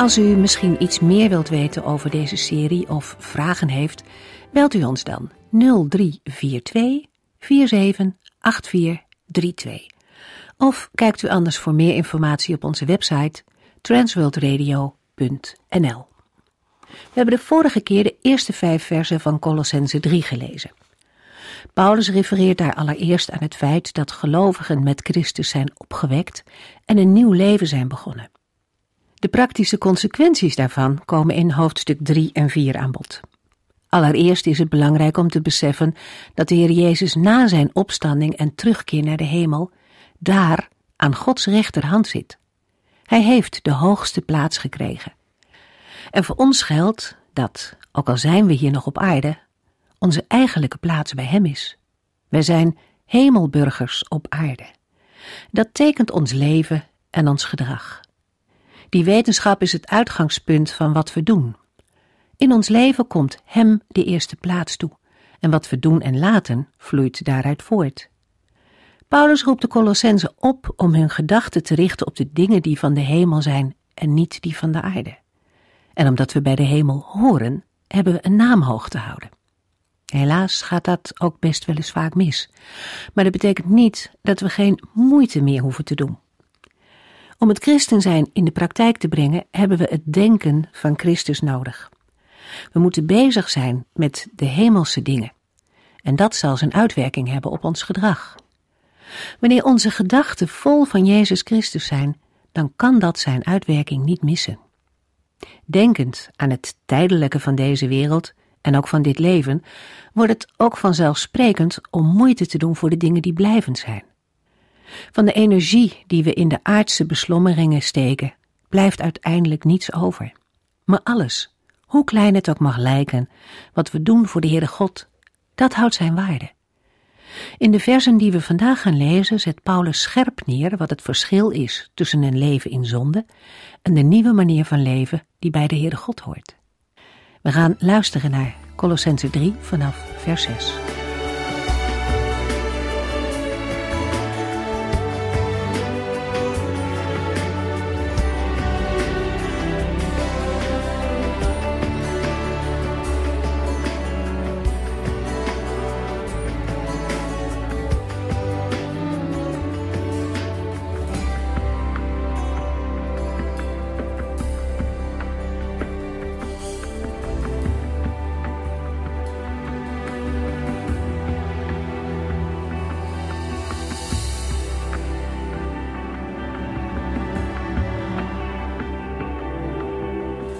Als u misschien iets meer wilt weten over deze serie of vragen heeft, belt u ons dan 0342 478432. Of kijkt u anders voor meer informatie op onze website transworldradio.nl. We hebben de vorige keer de eerste vijf versen van Colossense 3 gelezen. Paulus refereert daar allereerst aan het feit dat gelovigen met Christus zijn opgewekt en een nieuw leven zijn begonnen. De praktische consequenties daarvan komen in hoofdstuk 3 en 4 aan bod. Allereerst is het belangrijk om te beseffen dat de Heer Jezus na zijn opstanding en terugkeer naar de hemel daar aan Gods rechterhand zit. Hij heeft de hoogste plaats gekregen. En voor ons geldt dat, ook al zijn we hier nog op aarde, onze eigenlijke plaats bij Hem is. Wij zijn hemelburgers op aarde. Dat tekent ons leven en ons gedrag. Die wetenschap is het uitgangspunt van wat we doen. In ons leven komt Hem de eerste plaats toe, en wat we doen en laten vloeit daaruit voort. Paulus roept de Colossenzen op om hun gedachten te richten op de dingen die van de hemel zijn en niet die van de aarde. En omdat we bij de hemel horen, hebben we een naam hoog te houden. Helaas gaat dat ook best wel eens vaak mis. Maar dat betekent niet dat we geen moeite meer hoeven te doen. Om het christen zijn in de praktijk te brengen, hebben we het denken van Christus nodig. We moeten bezig zijn met de hemelse dingen. En dat zal zijn uitwerking hebben op ons gedrag. Wanneer onze gedachten vol van Jezus Christus zijn, dan kan dat zijn uitwerking niet missen. Denkend aan het tijdelijke van deze wereld en ook van dit leven, wordt het ook vanzelfsprekend om moeite te doen voor de dingen die blijvend zijn. Van de energie die we in de aardse beslommeringen steken, blijft uiteindelijk niets over. Maar alles, hoe klein het ook mag lijken, wat we doen voor de Heere God, dat houdt zijn waarde. In de versen die we vandaag gaan lezen zet Paulus scherp neer wat het verschil is tussen een leven in zonde en de nieuwe manier van leven die bij de Heere God hoort. We gaan luisteren naar Colossense 3 vanaf vers 6.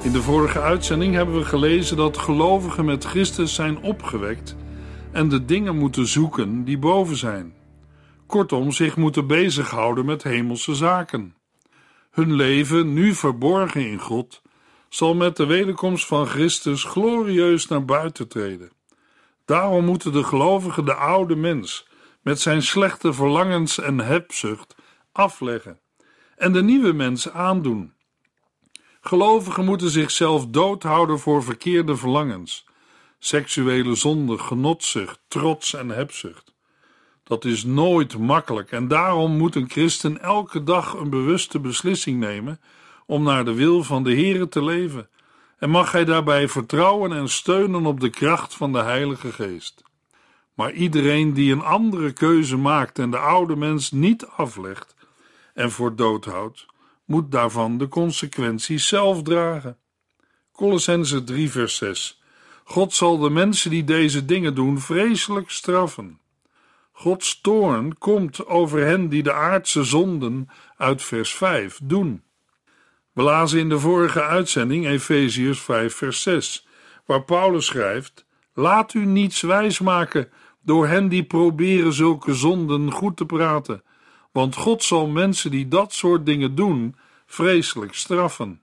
In de vorige uitzending hebben we gelezen dat gelovigen met Christus zijn opgewekt en de dingen moeten zoeken die boven zijn. Kortom, zich moeten bezighouden met hemelse zaken. Hun leven, nu verborgen in God, zal met de wederkomst van Christus glorieus naar buiten treden. Daarom moeten de gelovigen de oude mens met zijn slechte verlangens en hebzucht afleggen en de nieuwe mens aandoen Gelovigen moeten zichzelf doodhouden voor verkeerde verlangens, seksuele zonde, genotzucht, trots en hebzucht. Dat is nooit makkelijk en daarom moet een christen elke dag een bewuste beslissing nemen om naar de wil van de Here te leven en mag hij daarbij vertrouwen en steunen op de kracht van de Heilige Geest. Maar iedereen die een andere keuze maakt en de oude mens niet aflegt en voor dood houdt, moet daarvan de consequenties zelf dragen. Colossense 3 vers 6 God zal de mensen die deze dingen doen vreselijk straffen. Gods toorn komt over hen die de aardse zonden uit vers 5 doen. We lazen in de vorige uitzending Efeziërs 5 vers 6, waar Paulus schrijft: Laat u niets wijs maken door hen die proberen zulke zonden goed te praten want God zal mensen die dat soort dingen doen vreselijk straffen.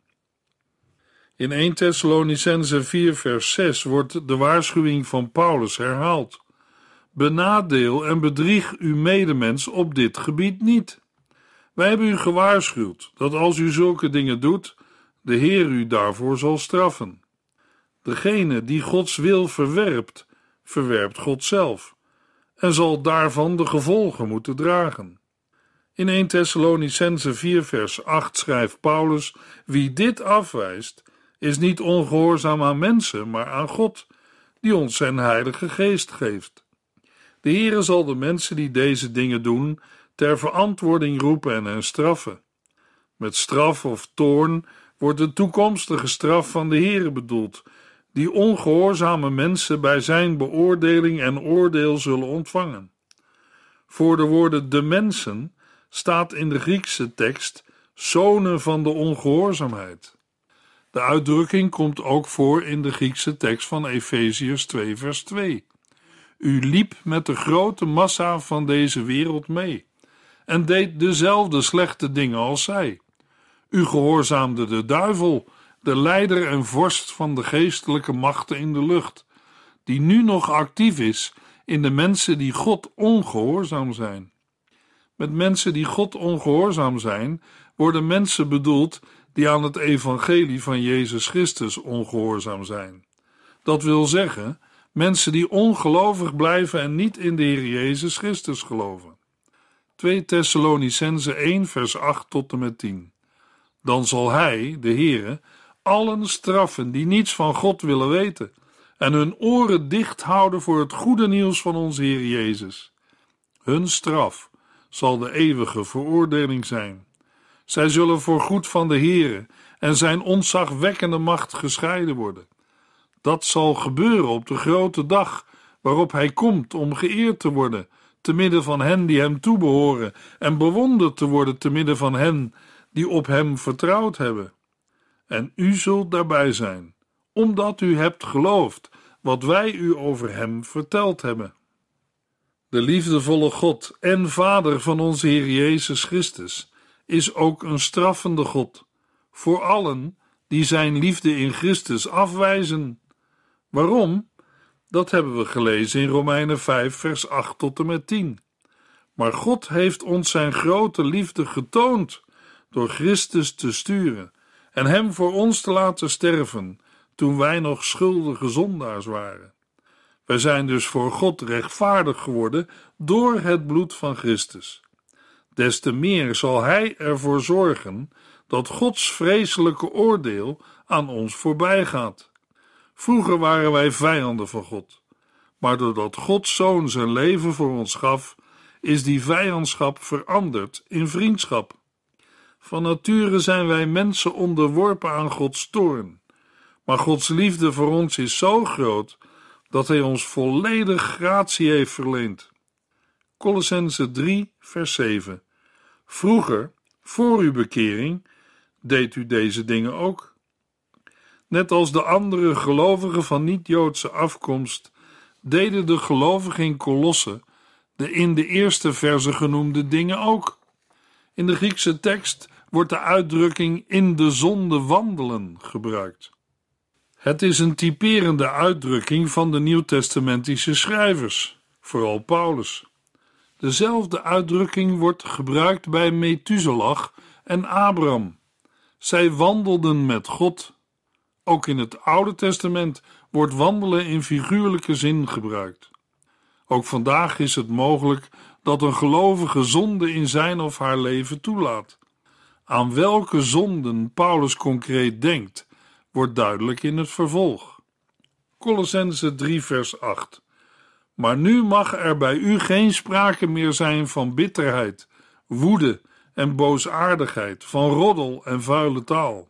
In 1 Thessalonicense 4 vers 6 wordt de waarschuwing van Paulus herhaald. Benadeel en bedrieg uw medemens op dit gebied niet. Wij hebben u gewaarschuwd dat als u zulke dingen doet, de Heer u daarvoor zal straffen. Degene die Gods wil verwerpt, verwerpt God zelf en zal daarvan de gevolgen moeten dragen. In 1 Thessalonicense 4 vers 8 schrijft Paulus, wie dit afwijst, is niet ongehoorzaam aan mensen, maar aan God, die ons zijn heilige geest geeft. De Heere zal de mensen die deze dingen doen, ter verantwoording roepen en hen straffen. Met straf of toorn wordt de toekomstige straf van de Heere bedoeld, die ongehoorzame mensen bij zijn beoordeling en oordeel zullen ontvangen. Voor de woorden de mensen staat in de Griekse tekst zonen van de ongehoorzaamheid. De uitdrukking komt ook voor in de Griekse tekst van Efeziërs 2, vers 2. U liep met de grote massa van deze wereld mee en deed dezelfde slechte dingen als zij. U gehoorzaamde de duivel, de leider en vorst van de geestelijke machten in de lucht, die nu nog actief is in de mensen die God ongehoorzaam zijn. Met mensen die God ongehoorzaam zijn, worden mensen bedoeld die aan het evangelie van Jezus Christus ongehoorzaam zijn. Dat wil zeggen, mensen die ongelovig blijven en niet in de Heer Jezus Christus geloven. 2 Thessalonicense 1 vers 8 tot en met 10 Dan zal Hij, de Heere, allen straffen die niets van God willen weten en hun oren dicht houden voor het goede nieuws van onze Heer Jezus. Hun straf zal de eeuwige veroordeling zijn. Zij zullen voor goed van de Heere en zijn ontzagwekkende macht gescheiden worden. Dat zal gebeuren op de grote dag waarop hij komt om geëerd te worden, te midden van hen die hem toebehoren, en bewonderd te worden te midden van hen die op hem vertrouwd hebben. En u zult daarbij zijn, omdat u hebt geloofd wat wij u over hem verteld hebben de liefdevolle God en Vader van onze Heer Jezus Christus, is ook een straffende God voor allen die Zijn liefde in Christus afwijzen. Waarom? Dat hebben we gelezen in Romeinen 5, vers 8 tot en met 10. Maar God heeft ons Zijn grote liefde getoond door Christus te sturen en Hem voor ons te laten sterven toen wij nog schuldige zondaars waren. We zijn dus voor God rechtvaardig geworden door het bloed van Christus. Des te meer zal Hij ervoor zorgen dat Gods vreselijke oordeel aan ons voorbij gaat. Vroeger waren wij vijanden van God, maar doordat Gods Zoon zijn leven voor ons gaf, is die vijandschap veranderd in vriendschap. Van nature zijn wij mensen onderworpen aan Gods toorn, maar Gods liefde voor ons is zo groot dat hij ons volledig gratie heeft verleend. Colossense 3, vers 7. Vroeger, voor uw bekering, deed u deze dingen ook. Net als de andere gelovigen van niet-Joodse afkomst, deden de gelovigen in Kolosse de in de eerste verse genoemde dingen ook. In de Griekse tekst wordt de uitdrukking in de zonde wandelen gebruikt. Het is een typerende uitdrukking van de nieuwtestamentische schrijvers, vooral Paulus. Dezelfde uitdrukking wordt gebruikt bij Methuselah en Abraham. Zij wandelden met God. Ook in het Oude Testament wordt wandelen in figuurlijke zin gebruikt. Ook vandaag is het mogelijk dat een gelovige zonde in zijn of haar leven toelaat. Aan welke zonden Paulus concreet denkt, wordt duidelijk in het vervolg. Colossense 3 vers 8 Maar nu mag er bij u geen sprake meer zijn van bitterheid, woede en boosaardigheid, van roddel en vuile taal.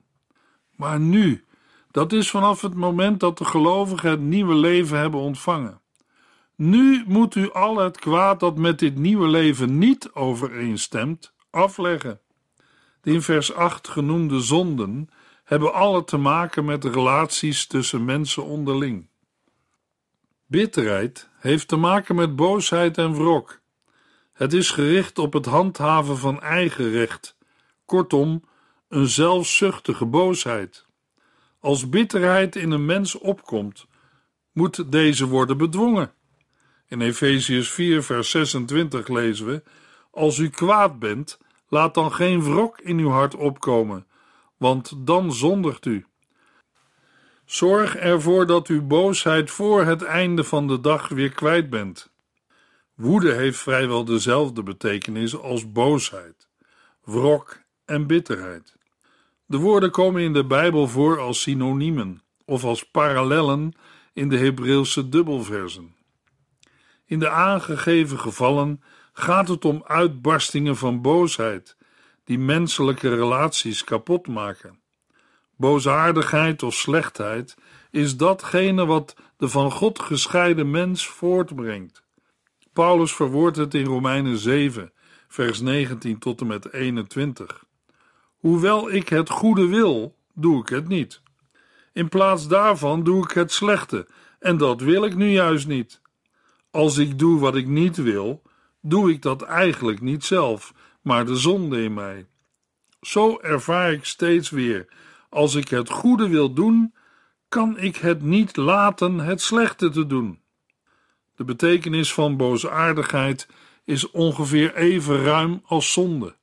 Maar nu, dat is vanaf het moment dat de gelovigen het nieuwe leven hebben ontvangen. Nu moet u al het kwaad dat met dit nieuwe leven niet overeenstemt, afleggen. De in vers 8 genoemde zonden hebben alle te maken met relaties tussen mensen onderling. Bitterheid heeft te maken met boosheid en wrok. Het is gericht op het handhaven van eigen recht, kortom, een zelfzuchtige boosheid. Als bitterheid in een mens opkomt, moet deze worden bedwongen. In Efesius 4, vers 26 lezen we: Als u kwaad bent, laat dan geen wrok in uw hart opkomen want dan zondigt u. Zorg ervoor dat u boosheid voor het einde van de dag weer kwijt bent. Woede heeft vrijwel dezelfde betekenis als boosheid, wrok en bitterheid. De woorden komen in de Bijbel voor als synoniemen of als parallellen in de Hebreeuwse dubbelversen. In de aangegeven gevallen gaat het om uitbarstingen van boosheid die menselijke relaties kapot maken. Boosaardigheid of slechtheid is datgene wat de van God gescheiden mens voortbrengt. Paulus verwoordt het in Romeinen 7, vers 19 tot en met 21. Hoewel ik het goede wil, doe ik het niet. In plaats daarvan doe ik het slechte, en dat wil ik nu juist niet. Als ik doe wat ik niet wil, doe ik dat eigenlijk niet zelf, maar de zonde in mij. Zo ervaar ik steeds weer: als ik het goede wil doen, kan ik het niet laten het slechte te doen. De betekenis van boosaardigheid is ongeveer even ruim als zonde.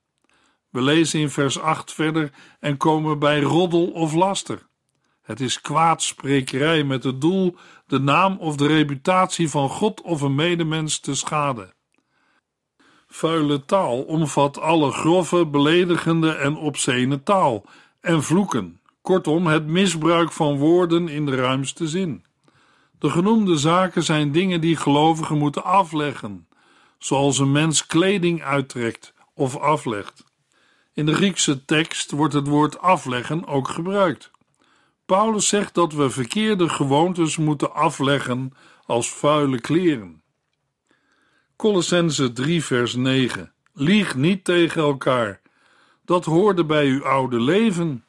We lezen in vers 8 verder en komen bij roddel of laster. Het is kwaadsprekerij met het doel de naam of de reputatie van God of een medemens te schaden. Vuile taal omvat alle grove, beledigende en obscene taal en vloeken, kortom het misbruik van woorden in de ruimste zin. De genoemde zaken zijn dingen die gelovigen moeten afleggen, zoals een mens kleding uittrekt of aflegt. In de Griekse tekst wordt het woord afleggen ook gebruikt. Paulus zegt dat we verkeerde gewoontes moeten afleggen als vuile kleren. Colossense 3, vers 9. Lieg niet tegen elkaar. Dat hoorde bij uw oude leven,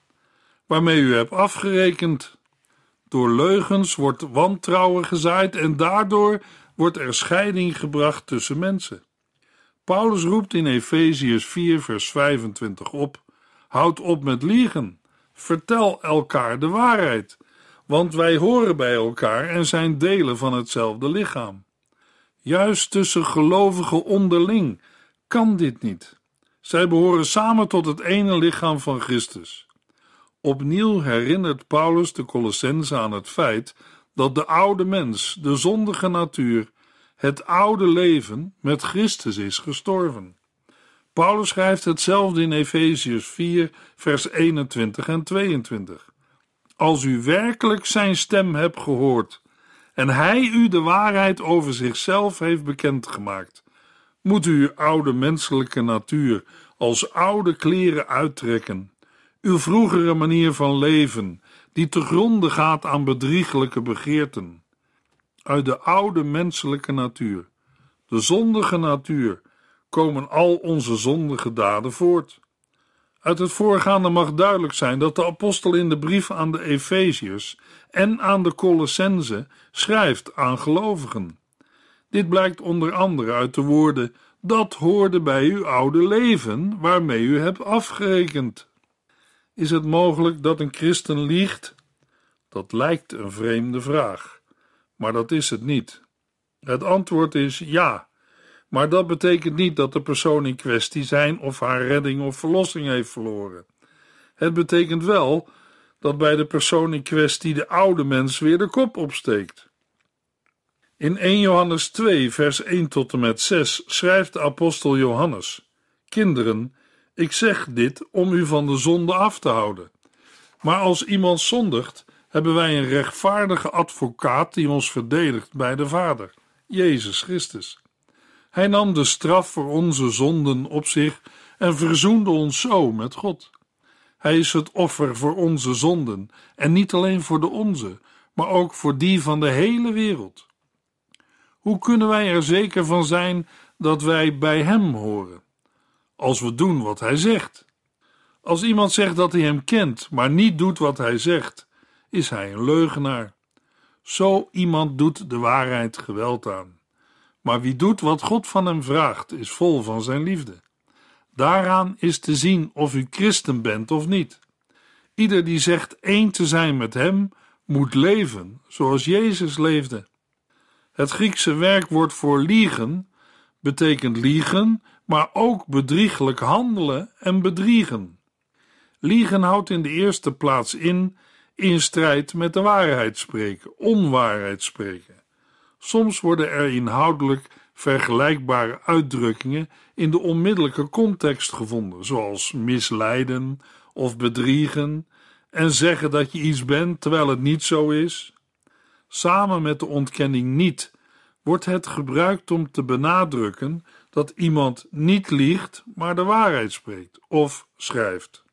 waarmee u hebt afgerekend. Door leugens wordt wantrouwen gezaaid en daardoor wordt er scheiding gebracht tussen mensen. Paulus roept in Efeziërs 4, vers 25 op: Houd op met liegen. Vertel elkaar de waarheid, want wij horen bij elkaar en zijn delen van hetzelfde lichaam. Juist tussen gelovigen onderling kan dit niet. Zij behoren samen tot het ene lichaam van Christus. Opnieuw herinnert Paulus de Colossense aan het feit dat de oude mens, de zondige natuur, het oude leven met Christus is gestorven. Paulus schrijft hetzelfde in Efeziërs 4, vers 21 en 22. Als u werkelijk zijn stem hebt gehoord en hij u de waarheid over zichzelf heeft bekendgemaakt. Moet u uw oude menselijke natuur als oude kleren uittrekken, uw vroegere manier van leven, die te gronde gaat aan bedrieglijke begeerten. Uit de oude menselijke natuur, de zondige natuur, komen al onze zondige daden voort. Uit het voorgaande mag duidelijk zijn dat de apostel in de brief aan de Efeziërs en aan de Colossense schrijft aan gelovigen. Dit blijkt onder andere uit de woorden: Dat hoorde bij uw oude leven, waarmee u hebt afgerekend. Is het mogelijk dat een christen liegt? Dat lijkt een vreemde vraag, maar dat is het niet. Het antwoord is ja, maar dat betekent niet dat de persoon in kwestie zijn of haar redding of verlossing heeft verloren. Het betekent wel dat bij de persoon in kwestie de oude mens weer de kop opsteekt. In 1 Johannes 2, vers 1 tot en met 6 schrijft de apostel Johannes: Kinderen, ik zeg dit om u van de zonde af te houden. Maar als iemand zondigt, hebben wij een rechtvaardige advocaat die ons verdedigt bij de Vader, Jezus Christus. Hij nam de straf voor onze zonden op zich en verzoende ons zo met God. Hij is het offer voor onze zonden en niet alleen voor de onze, maar ook voor die van de hele wereld. Hoe kunnen wij er zeker van zijn dat wij bij Hem horen? Als we doen wat Hij zegt. Als iemand zegt dat hij Hem kent, maar niet doet wat Hij zegt, is hij een leugenaar. Zo iemand doet de waarheid geweld aan. Maar wie doet wat God van hem vraagt, is vol van zijn liefde. Daaraan is te zien of u christen bent of niet. Ieder die zegt één te zijn met hem, moet leven zoals Jezus leefde. Het Griekse werkwoord voor liegen betekent liegen, maar ook bedrieglijk handelen en bedriegen. Liegen houdt in de eerste plaats in in strijd met de waarheid spreken, onwaarheid spreken. Soms worden er inhoudelijk vergelijkbare uitdrukkingen in de onmiddellijke context gevonden, zoals misleiden of bedriegen en zeggen dat je iets bent terwijl het niet zo is. Samen met de ontkenning niet wordt het gebruikt om te benadrukken dat iemand niet liegt, maar de waarheid spreekt of schrijft.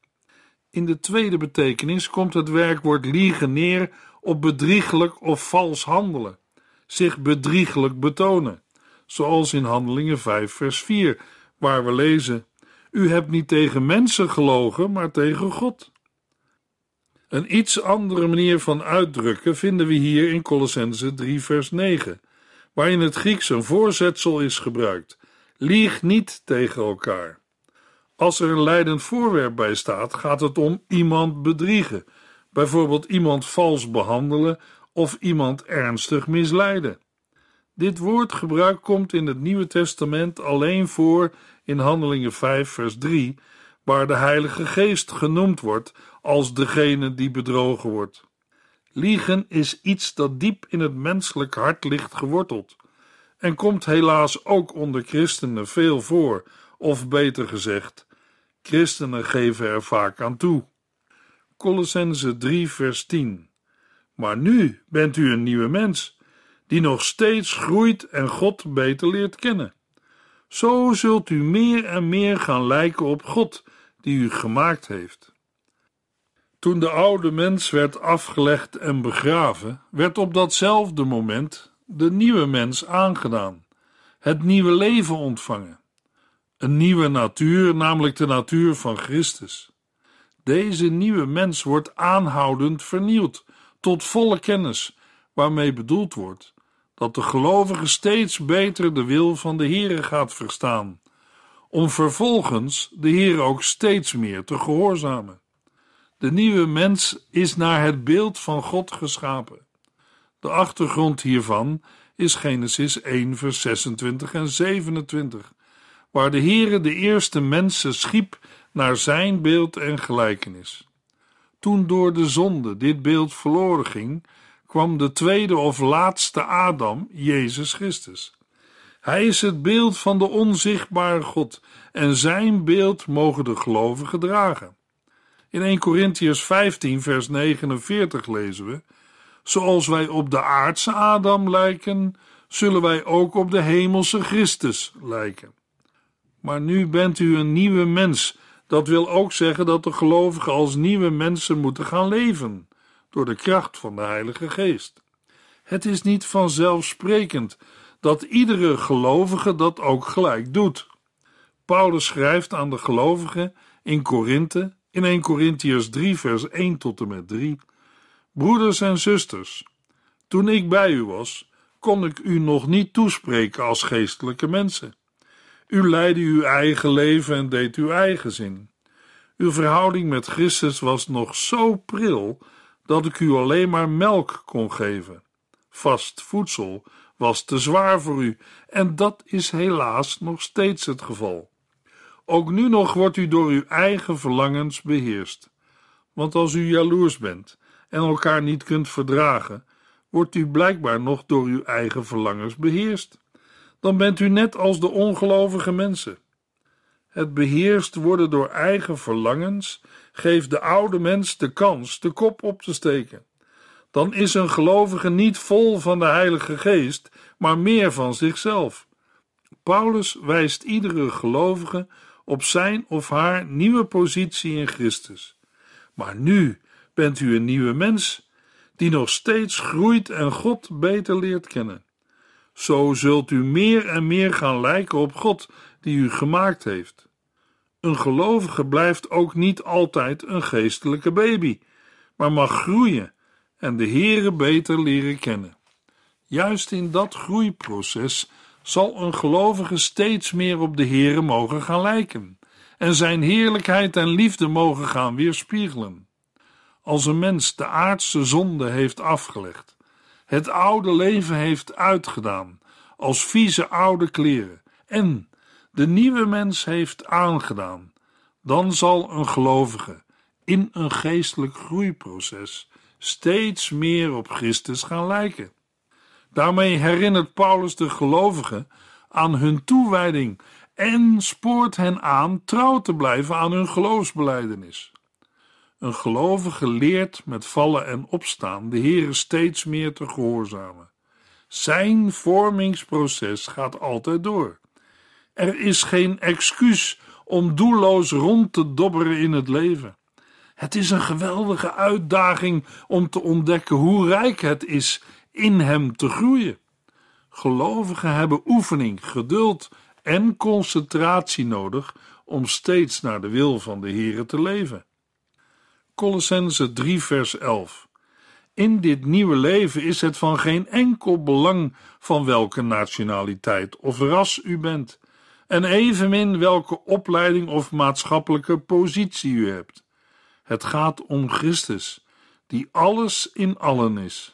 In de tweede betekenis komt het werkwoord liegen neer op bedrieglijk of vals handelen zich bedriegelijk betonen, zoals in Handelingen 5, vers 4, waar we lezen: U hebt niet tegen mensen gelogen, maar tegen God. Een iets andere manier van uitdrukken vinden we hier in Colossense 3, vers 9, waar in het Grieks een voorzetsel is gebruikt: Lieg niet tegen elkaar. Als er een leidend voorwerp bij staat, gaat het om iemand bedriegen, bijvoorbeeld iemand vals behandelen of iemand ernstig misleiden. Dit woordgebruik komt in het Nieuwe Testament alleen voor in Handelingen 5, vers 3, waar de Heilige Geest genoemd wordt als degene die bedrogen wordt. Liegen is iets dat diep in het menselijk hart ligt geworteld en komt helaas ook onder christenen veel voor, of beter gezegd, christenen geven er vaak aan toe. Colossense 3, vers 10. Maar nu bent u een nieuwe mens, die nog steeds groeit en God beter leert kennen. Zo zult u meer en meer gaan lijken op God, die u gemaakt heeft. Toen de oude mens werd afgelegd en begraven, werd op datzelfde moment de nieuwe mens aangedaan, het nieuwe leven ontvangen. Een nieuwe natuur, namelijk de natuur van Christus. Deze nieuwe mens wordt aanhoudend vernieuwd tot volle kennis, waarmee bedoeld wordt dat de gelovige steeds beter de wil van de Heere gaat verstaan, om vervolgens de Heere ook steeds meer te gehoorzamen. De nieuwe mens is naar het beeld van God geschapen. De achtergrond hiervan is Genesis 1, vers 26 en 27, waar de Heere de eerste mensen schiep naar zijn beeld en gelijkenis. Toen door de zonde dit beeld verloren ging, kwam de tweede of laatste Adam, Jezus Christus. Hij is het beeld van de onzichtbare God en zijn beeld mogen de gelovigen dragen. In 1 Corinthians 15, vers 49 lezen we: Zoals wij op de aardse Adam lijken, zullen wij ook op de hemelse Christus lijken. Maar nu bent u een nieuwe mens dat wil ook zeggen dat de gelovigen als nieuwe mensen moeten gaan leven, door de kracht van de Heilige Geest. Het is niet vanzelfsprekend dat iedere gelovige dat ook gelijk doet. Paulus schrijft aan de gelovigen in Korinthe, in 1 Korintiërs 3, vers 1 tot en met 3: Broeders en zusters, toen ik bij u was, kon ik u nog niet toespreken als geestelijke mensen u leidde uw eigen leven en deed uw eigen zin. Uw verhouding met Christus was nog zo pril dat ik u alleen maar melk kon geven. Vast voedsel was te zwaar voor u en dat is helaas nog steeds het geval. Ook nu nog wordt u door uw eigen verlangens beheerst. Want als u jaloers bent en elkaar niet kunt verdragen, wordt u blijkbaar nog door uw eigen verlangens beheerst dan bent u net als de ongelovige mensen. Het beheerst worden door eigen verlangens geeft de oude mens de kans de kop op te steken. Dan is een gelovige niet vol van de Heilige Geest, maar meer van zichzelf. Paulus wijst iedere gelovige op zijn of haar nieuwe positie in Christus. Maar nu bent u een nieuwe mens, die nog steeds groeit en God beter leert kennen. Zo zult u meer en meer gaan lijken op God die u gemaakt heeft. Een gelovige blijft ook niet altijd een geestelijke baby, maar mag groeien en de Heere beter leren kennen. Juist in dat groeiproces zal een gelovige steeds meer op de Heere mogen gaan lijken en zijn heerlijkheid en liefde mogen gaan weerspiegelen. Als een mens de aardse zonde heeft afgelegd het oude leven heeft uitgedaan als vieze oude kleren en de nieuwe mens heeft aangedaan, dan zal een gelovige in een geestelijk groeiproces steeds meer op Christus gaan lijken. Daarmee herinnert Paulus de gelovigen aan hun toewijding en spoort hen aan trouw te blijven aan hun geloofsbeleidenis een gelovige leert met vallen en opstaan de Heere steeds meer te gehoorzamen. Zijn vormingsproces gaat altijd door. Er is geen excuus om doelloos rond te dobberen in het leven. Het is een geweldige uitdaging om te ontdekken hoe rijk het is in hem te groeien. Gelovigen hebben oefening, geduld en concentratie nodig om steeds naar de wil van de Heere te leven. Colossense 3, vers 11. In dit nieuwe leven is het van geen enkel belang van welke nationaliteit of ras u bent, en evenmin welke opleiding of maatschappelijke positie u hebt. Het gaat om Christus, die alles in allen is.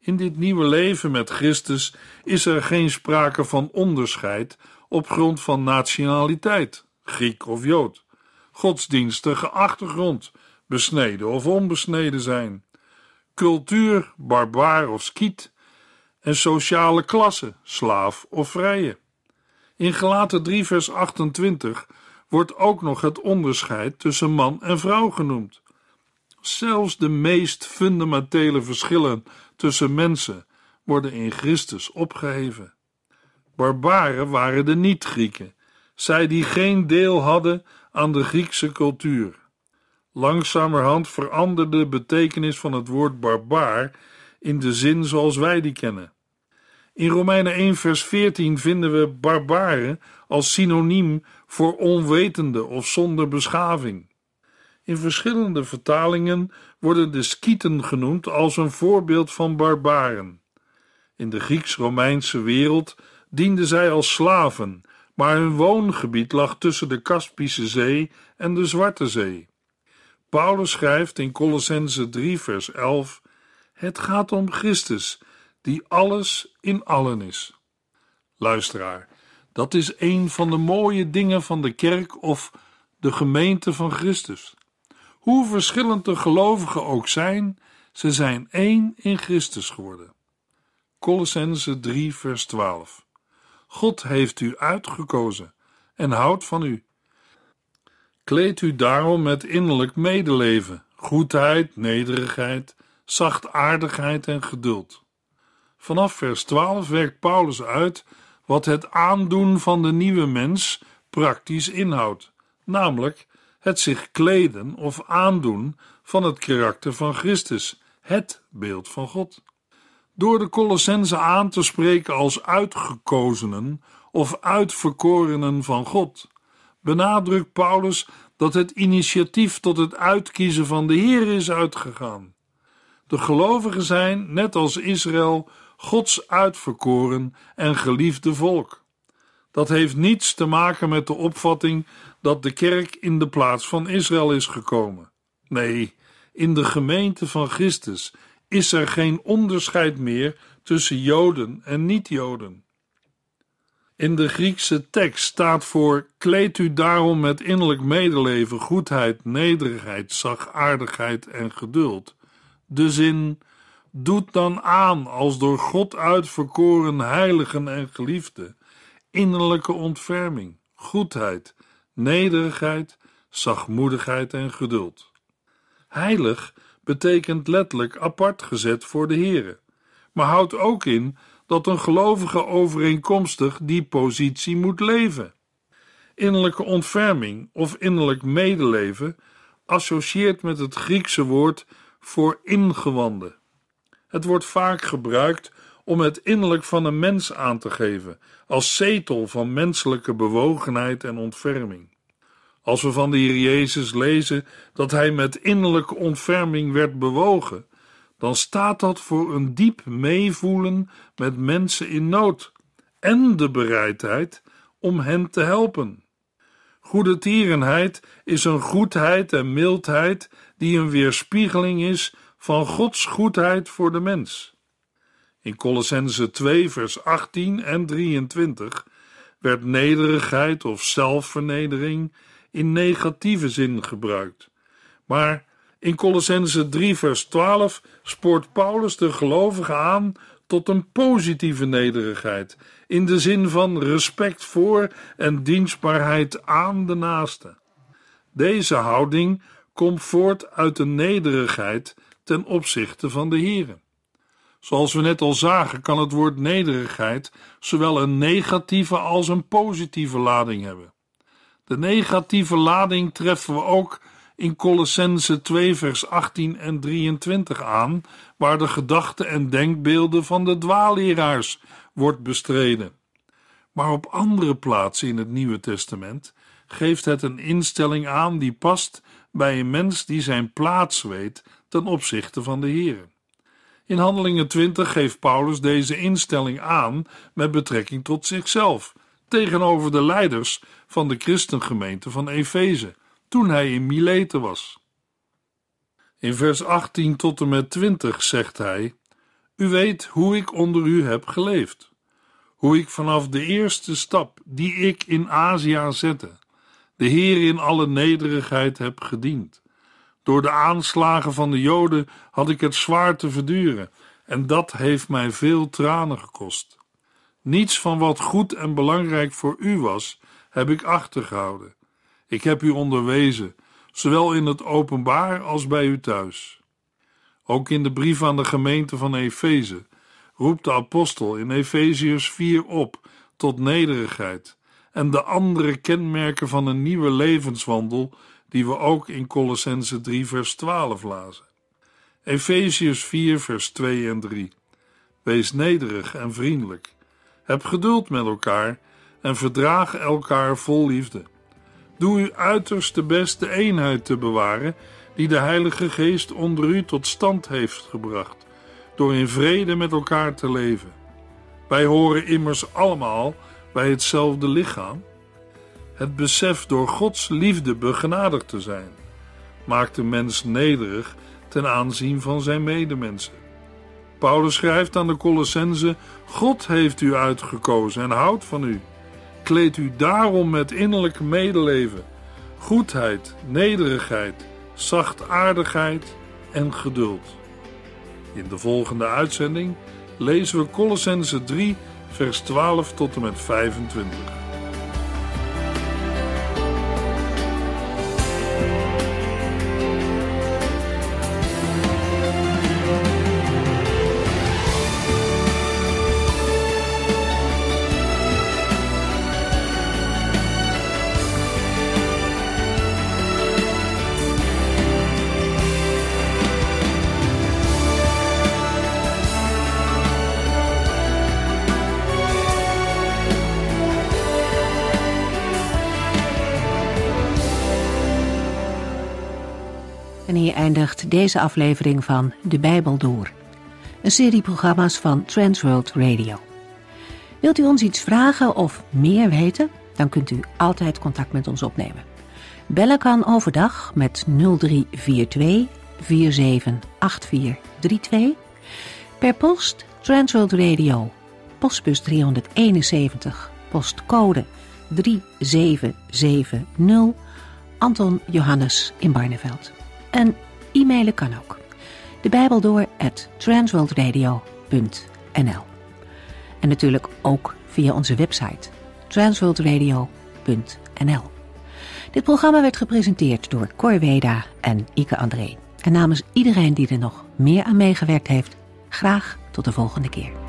In dit nieuwe leven met Christus is er geen sprake van onderscheid op grond van nationaliteit, Griek of Jood, godsdienstige achtergrond, besneden of onbesneden zijn, cultuur, barbaar of skiet, en sociale klasse, slaaf of vrije. In Gelaten 3 vers 28 wordt ook nog het onderscheid tussen man en vrouw genoemd. Zelfs de meest fundamentele verschillen tussen mensen worden in Christus opgeheven. Barbaren waren de niet-Grieken, zij die geen deel hadden aan de Griekse cultuur. Langzamerhand veranderde de betekenis van het woord barbaar in de zin zoals wij die kennen. In Romeinen 1, vers 14 vinden we barbaren als synoniem voor onwetende of zonder beschaving. In verschillende vertalingen worden de Skieten genoemd als een voorbeeld van barbaren. In de Grieks-Romeinse wereld dienden zij als slaven, maar hun woongebied lag tussen de Kaspische Zee en de Zwarte Zee. Paulus schrijft in Colossense 3, vers 11: Het gaat om Christus, die alles in allen is. Luisteraar, dat is een van de mooie dingen van de kerk of de gemeente van Christus. Hoe verschillend de gelovigen ook zijn, ze zijn één in Christus geworden. Colossense 3, vers 12. God heeft u uitgekozen en houdt van u Kleed u daarom met innerlijk medeleven, goedheid, nederigheid, zachtaardigheid en geduld. Vanaf vers 12 werkt Paulus uit wat het aandoen van de nieuwe mens praktisch inhoudt, namelijk het zich kleden of aandoen van het karakter van Christus, het beeld van God. Door de Colossense aan te spreken als uitgekozenen of uitverkorenen van God, benadrukt Paulus dat het initiatief tot het uitkiezen van de Heer is uitgegaan. De gelovigen zijn, net als Israël, Gods uitverkoren en geliefde volk. Dat heeft niets te maken met de opvatting dat de kerk in de plaats van Israël is gekomen. Nee, in de gemeente van Christus is er geen onderscheid meer tussen Joden en niet-Joden in de Griekse tekst staat voor: kleed u daarom met innerlijk medeleven, goedheid, nederigheid, zachtaardigheid en geduld. De zin: doet dan aan als door God uitverkoren heiligen en geliefden, innerlijke ontferming, goedheid, nederigheid, zachtmoedigheid en geduld. Heilig betekent letterlijk apart gezet voor de Heere, maar houdt ook in dat een gelovige overeenkomstig die positie moet leven. Innerlijke ontferming of innerlijk medeleven associeert met het Griekse woord voor ingewanden. Het wordt vaak gebruikt om het innerlijk van een mens aan te geven, als zetel van menselijke bewogenheid en ontferming. Als we van de Heer Jezus lezen dat hij met innerlijke ontferming werd bewogen, dan staat dat voor een diep meevoelen met mensen in nood en de bereidheid om hen te helpen. Goede tierenheid is een goedheid en mildheid die een weerspiegeling is van Gods goedheid voor de mens. In Colossense 2, vers 18 en 23 werd nederigheid of zelfvernedering in negatieve zin gebruikt, maar in Colossense 3, vers 12 spoort Paulus de gelovigen aan tot een positieve nederigheid, in de zin van respect voor en dienstbaarheid aan de naaste. Deze houding komt voort uit de nederigheid ten opzichte van de Here. Zoals we net al zagen, kan het woord nederigheid zowel een negatieve als een positieve lading hebben. De negatieve lading treffen we ook in Colossense 2, vers 18 en 23 aan, waar de gedachten en denkbeelden van de dwaaleraars wordt bestreden. Maar op andere plaatsen in het Nieuwe Testament geeft het een instelling aan die past bij een mens die zijn plaats weet ten opzichte van de Heer. In Handelingen 20 geeft Paulus deze instelling aan met betrekking tot zichzelf, tegenover de leiders van de christengemeente van Efeze, toen hij in Mileten was. In vers 18 tot en met 20 zegt hij: U weet hoe ik onder u heb geleefd, hoe ik vanaf de eerste stap die ik in Azië zette, de Heer in alle nederigheid heb gediend. Door de aanslagen van de Joden had ik het zwaar te verduren, en dat heeft mij veel tranen gekost. Niets van wat goed en belangrijk voor u was, heb ik achtergehouden. Ik heb u onderwezen, zowel in het openbaar als bij u thuis. Ook in de brief aan de gemeente van Efeze roept de apostel in Efeziërs 4 op tot nederigheid en de andere kenmerken van een nieuwe levenswandel die we ook in Colossense 3 vers 12 lazen. Efeziërs 4 vers 2 en 3 Wees nederig en vriendelijk. Heb geduld met elkaar en verdraag elkaar vol liefde. Doe uw uiterste best de eenheid te bewaren die de Heilige Geest onder u tot stand heeft gebracht, door in vrede met elkaar te leven. Wij horen immers allemaal bij hetzelfde lichaam. Het besef door Gods liefde begenadigd te zijn maakt de mens nederig ten aanzien van zijn medemensen. Paulus schrijft aan de Colossense: God heeft u uitgekozen en houdt van u. Bekleed u daarom met innerlijk medeleven, goedheid, nederigheid, zachtaardigheid en geduld. In de volgende uitzending lezen we Colossense 3, vers 12 tot en met 25. En hier eindigt deze aflevering van De Bijbel Door. Een serie programma's van Transworld Radio. Wilt u ons iets vragen of meer weten? Dan kunt u altijd contact met ons opnemen. Bellen kan overdag met 0342 478432. Per post Transworld Radio, postbus 371, postcode 3770, Anton Johannes in Barneveld. En e-mailen kan ook. De Bijbel door at transworldradio.nl En natuurlijk ook via onze website transworldradio.nl Dit programma werd gepresenteerd door Cor Weda en Ike André. En namens iedereen die er nog meer aan meegewerkt heeft, graag tot de volgende keer.